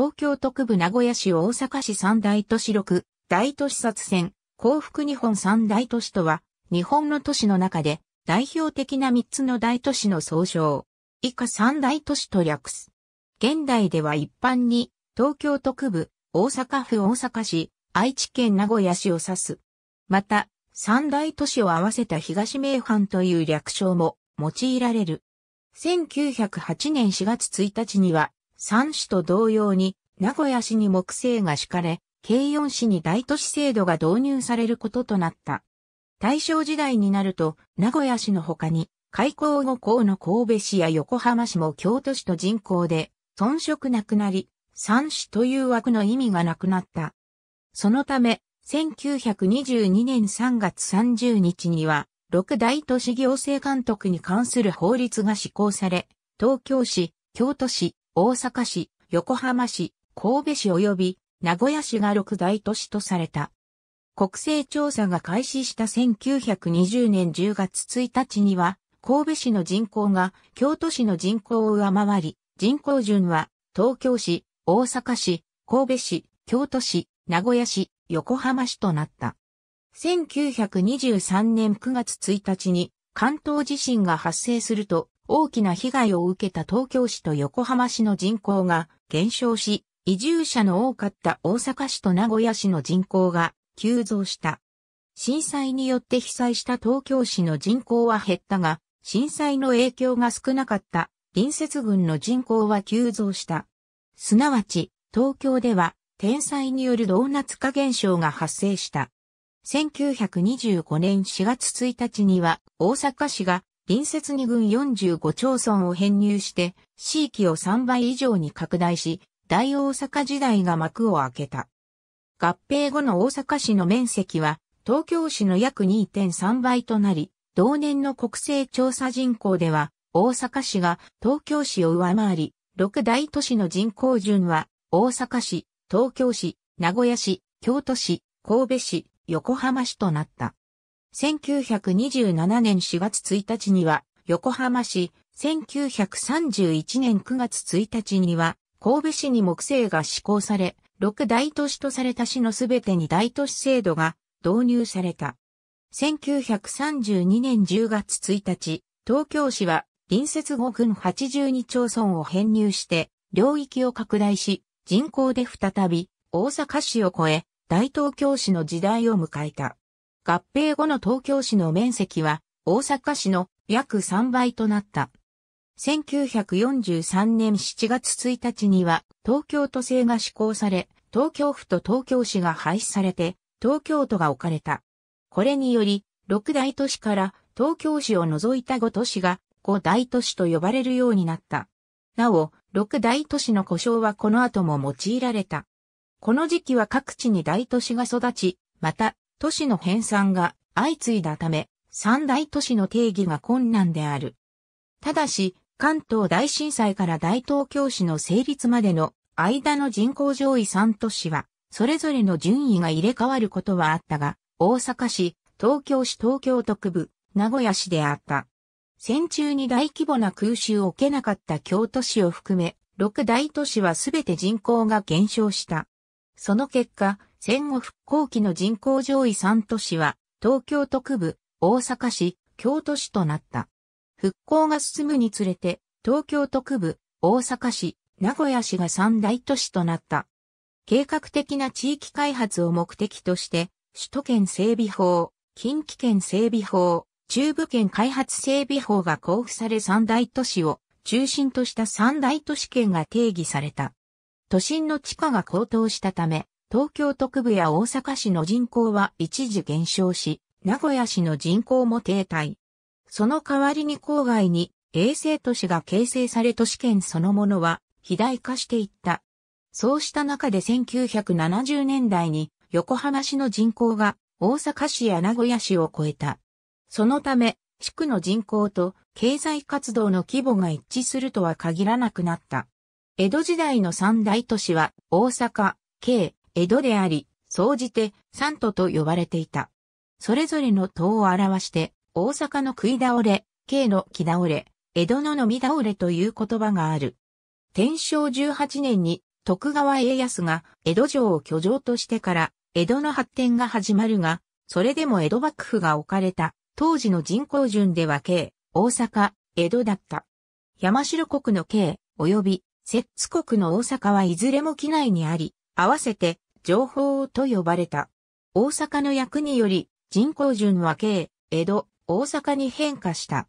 東京特部名古屋市大阪市三大都市6、大都市札線、幸福日本三大都市とは、日本の都市の中で代表的な3つの大都市の総称。以下三大都市と略す。現代では一般に、東京特部、大阪府大阪市、愛知県名古屋市を指す。また、三大都市を合わせた東名阪という略称も用いられる。1908年4月1日には、三市と同様に、名古屋市に木製が敷かれ、京四市に大都市制度が導入されることとなった。大正時代になると、名古屋市の他に、開港後港の神戸市や横浜市も京都市と人口で、遜色なくなり、三市という枠の意味がなくなった。そのため、1922年3月30日には、六大都市行政監督に関する法律が施行され、東京市、京都市、大阪市、横浜市、神戸市及び名古屋市が六大都市とされた。国勢調査が開始した1920年10月1日には、神戸市の人口が京都市の人口を上回り、人口順は東京市、大阪市、神戸市、京都市、名古屋市、横浜市となった。1923年9月1日に関東地震が発生すると、大きな被害を受けた東京市と横浜市の人口が減少し、移住者の多かった大阪市と名古屋市の人口が急増した。震災によって被災した東京市の人口は減ったが、震災の影響が少なかった隣接群の人口は急増した。すなわち、東京では天災によるドーナツ化現象が発生した。1925年4月1日には大阪市が隣接軍四45町村を編入して、地域を3倍以上に拡大し、大大阪時代が幕を開けた。合併後の大阪市の面積は、東京市の約2.3倍となり、同年の国勢調査人口では、大阪市が東京市を上回り、六大都市の人口順は、大阪市、東京市、名古屋市、京都市、神戸市、横浜市となった。1927年4月1日には横浜市、1931年9月1日には神戸市に木製が施行され、6大都市とされた市のすべてに大都市制度が導入された。1932年10月1日、東京市は隣接5郡82町村を編入して、領域を拡大し、人口で再び大阪市を超え、大東京市の時代を迎えた。合併後の東京市の面積は大阪市の約3倍となった。1943年7月1日には東京都制が施行され、東京府と東京市が廃止されて、東京都が置かれた。これにより、六大都市から東京市を除いた5都市が5大都市と呼ばれるようになった。なお、六大都市の故障はこの後も用いられた。この時期は各地に大都市が育ち、また都市の編纂が相次いだため、三大都市の定義が困難である。ただし、関東大震災から大東京市の成立までの間の人口上位三都市は、それぞれの順位が入れ替わることはあったが、大阪市、東京市東京都区部、名古屋市であった。戦中に大規模な空襲を受けなかった京都市を含め、六大都市はすべて人口が減少した。その結果、戦後復興期の人口上位3都市は、東京都区部、大阪市、京都市となった。復興が進むにつれて、東京都区部、大阪市、名古屋市が三大都市となった。計画的な地域開発を目的として、首都圏整備法、近畿圏整備法、中部圏開発整備法が交付され三大都市を中心とした三大都市圏が定義された。都心の地価が高騰したため、東京都区部や大阪市の人口は一時減少し、名古屋市の人口も停滞。その代わりに郊外に衛星都市が形成され都市圏そのものは肥大化していった。そうした中で1970年代に横浜市の人口が大阪市や名古屋市を超えた。そのため、市区の人口と経済活動の規模が一致するとは限らなくなった。江戸時代の三大都市は大阪、京、江戸であり、総じて、三都と呼ばれていた。それぞれの塔を表して、大阪の食い倒れ、京の木倒れ、江戸の飲み倒れという言葉がある。天正18年に徳川家康が江戸城を居城としてから江戸の発展が始まるが、それでも江戸幕府が置かれた当時の人口順では京、大阪、江戸だった。山城国の京、及び摂津国の大阪はいずれも機内にあり、合わせて情報と呼ばれた。大阪の役により、人口順は京、江戸、大阪に変化した。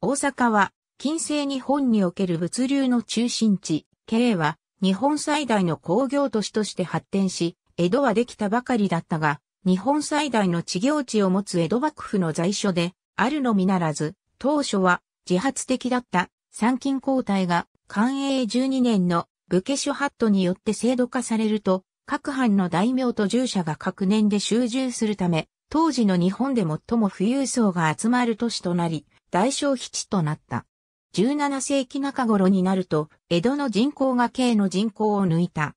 大阪は、近世日本における物流の中心地、京は、日本最大の工業都市として発展し、江戸はできたばかりだったが、日本最大の地業地を持つ江戸幕府の在所で、あるのみならず、当初は自発的だった参勤交代が、寛永12年の武家諸法度によって制度化されると、各藩の大名と従者が各年で集中するため、当時の日本で最も富裕層が集まる都市となり、大消費地となった。17世紀中頃になると、江戸の人口が K の人口を抜いた。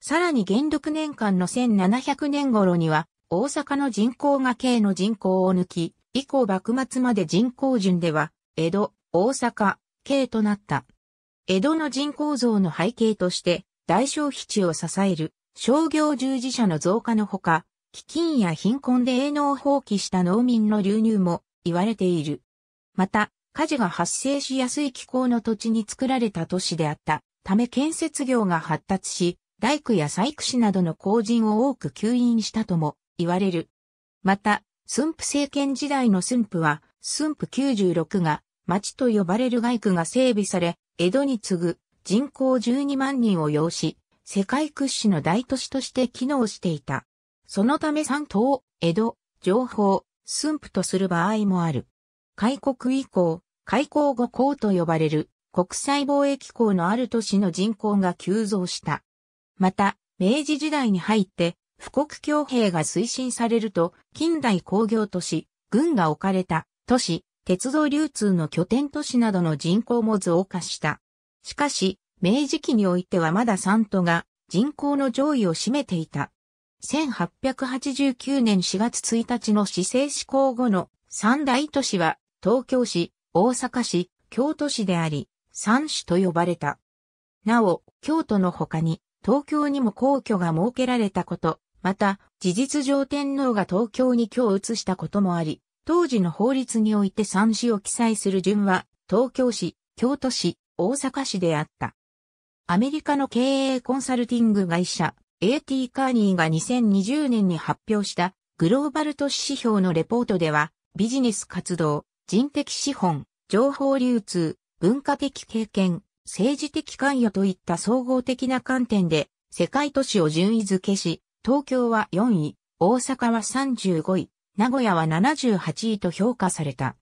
さらに元禄年間の1700年頃には、大阪の人口が K の人口を抜き、以降幕末まで人口順では、江戸、大阪、K となった。江戸の人口増の背景として、大消費地を支える商業従事者の増加のほか、飢饉や貧困で営農を放棄した農民の流入も言われている。また、火事が発生しやすい気候の土地に作られた都市であったため建設業が発達し、大工や採掘士などの工人を多く吸引したとも言われる。また、駿府政権時代の駿府は、駿府96が町と呼ばれる外区が整備され、江戸に次ぐ人口12万人を要し、世界屈指の大都市として機能していた。そのため山東江戸、情報、駿府とする場合もある。開国以降、開港後港と呼ばれる国際貿易港のある都市の人口が急増した。また、明治時代に入って、富国強兵が推進されると、近代工業都市、軍が置かれた都市、鉄道流通の拠点都市などの人口も増加した。しかし、明治期においてはまだ三都が人口の上位を占めていた。1889年4月1日の市政施行後の三大都市は東京市、大阪市、京都市であり、三市と呼ばれた。なお、京都の他に東京にも皇居が設けられたこと、また、事実上天皇が東京に居を移したこともあり、当時の法律において三市を記載する順は、東京市、京都市、大阪市であった。アメリカの経営コンサルティング会社 AT カーニーが2020年に発表したグローバル都市指標のレポートではビジネス活動、人的資本、情報流通、文化的経験、政治的関与といった総合的な観点で世界都市を順位付けし、東京は4位、大阪は35位、名古屋は78位と評価された。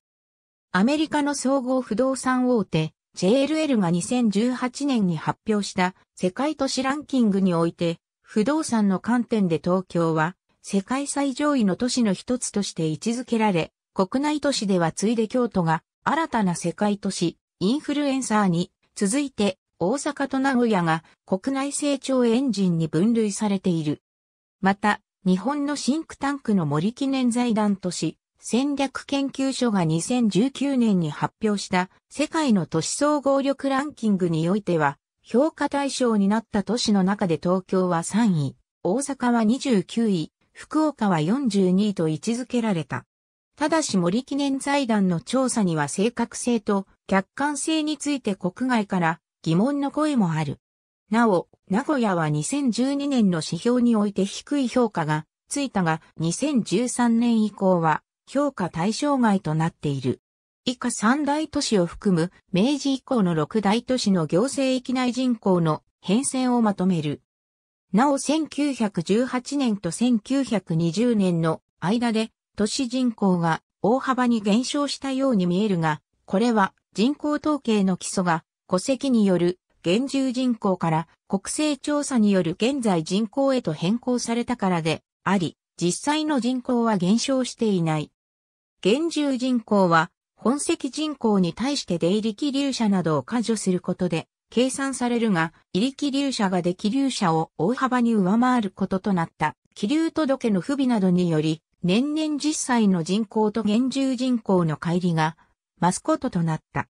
アメリカの総合不動産大手 JLL が2018年に発表した世界都市ランキングにおいて、不動産の観点で東京は世界最上位の都市の一つとして位置づけられ、国内都市ではついで京都が新たな世界都市インフルエンサーに続いて大阪と名古屋が国内成長エンジンに分類されている。また、日本のシンクタンクの森記念財団都市戦略研究所が2019年に発表した世界の都市総合力ランキングにおいては、評価対象になった都市の中で東京は3位、大阪は29位、福岡は42位と位置づけられた。ただし森記念財団の調査には正確性と客観性について国外から疑問の声もある。なお、名古屋は2012年の指標において低い評価がついたが、2013年以降は評価対象外となっている。以下三大都市を含む明治以降の六大都市の行政域内人口の変遷をまとめる。なお1918年と1920年の間で都市人口が大幅に減少したように見えるが、これは人口統計の基礎が戸籍による現住人口から国勢調査による現在人口へと変更されたからであり、実際の人口は減少していない。現住人口は、本籍人口に対して出入り気流者などを解除することで、計算されるが、入り気流者が出気流者を大幅に上回ることとなった、気流届の不備などにより、年々実際の人口と現住人口の乖離が、増すこととなった。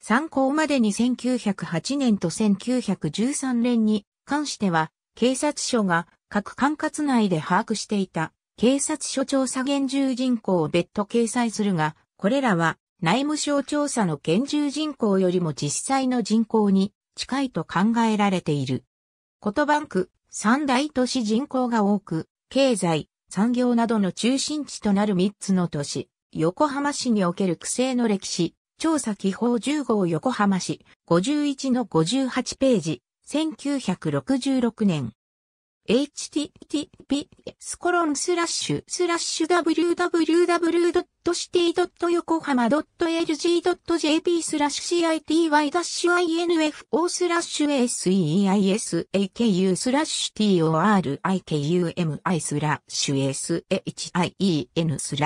参考までに1908年と1913年に関しては、警察署が各管轄内で把握していた警察署調査厳重人口を別途掲載するが、これらは内務省調査の厳重人口よりも実際の人口に近いと考えられている。ことバンク、三大都市人口が多く、経済、産業などの中心地となる三つの都市、横浜市における区政の歴史、調査記法10号横浜市、51の58ページ、1966年。http ス www.city.yokohama.lg.jp スラッシュ city-info スラッ seisaku torikumi スラ shien tyousakihou ス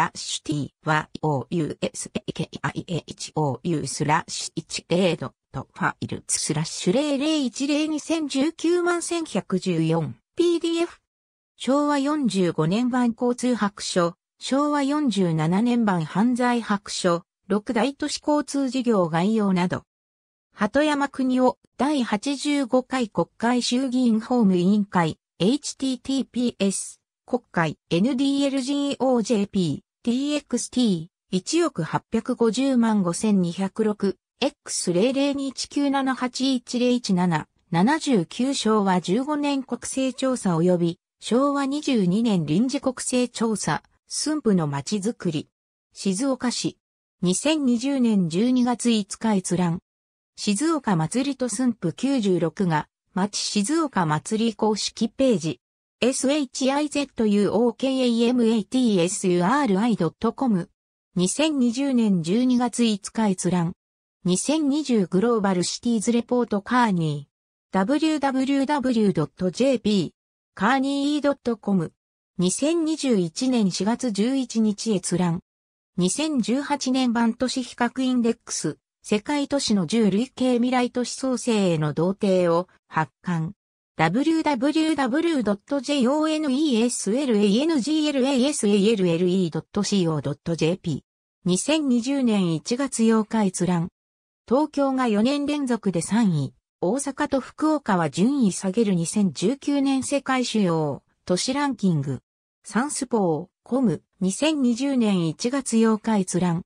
ラッ10 f i l e ァ0010201191114 PDF 昭和45年版交通白書、昭和47年版犯罪白書、六大都市交通事業概要など。鳩山国夫第85回国会衆議院法務委員会 https 国会 ndlgojp txt 1億850万 5206x00219781017 79昭和15年国勢調査及び昭和22年臨時国勢調査、駿府の街づくり。静岡市。2020年12月5日閲覧。静岡祭りと駿府96が、町静岡祭り公式ページ。s h i z u o k a m a t s u r i c o m 2020年12月5日閲覧。2020グローバルシティーズレポートカーニー。www.jp カーニー .com 2021年4月11日閲覧2018年版都市比較インデックス世界都市の10類型未来都市創生への同定を発刊 w w w j o n e s l a n g l a e c o j p 2020年1月8日閲覧東京が4年連続で3位大阪と福岡は順位下げる2019年世界主要都市ランキング。サンスポー、コム、2020年1月8日閲覧。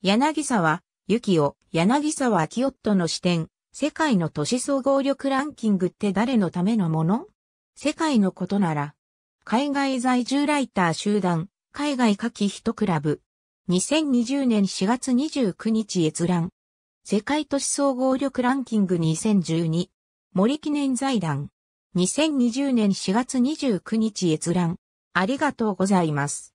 柳沢、ゆきお、柳沢清夫の視点、世界の都市総合力ランキングって誰のためのもの世界のことなら、海外在住ライター集団、海外夏季人クラブ。2020年4月29日閲覧。世界都市総合力ランキング2012、森記念財団、2020年4月29日閲覧、ありがとうございます。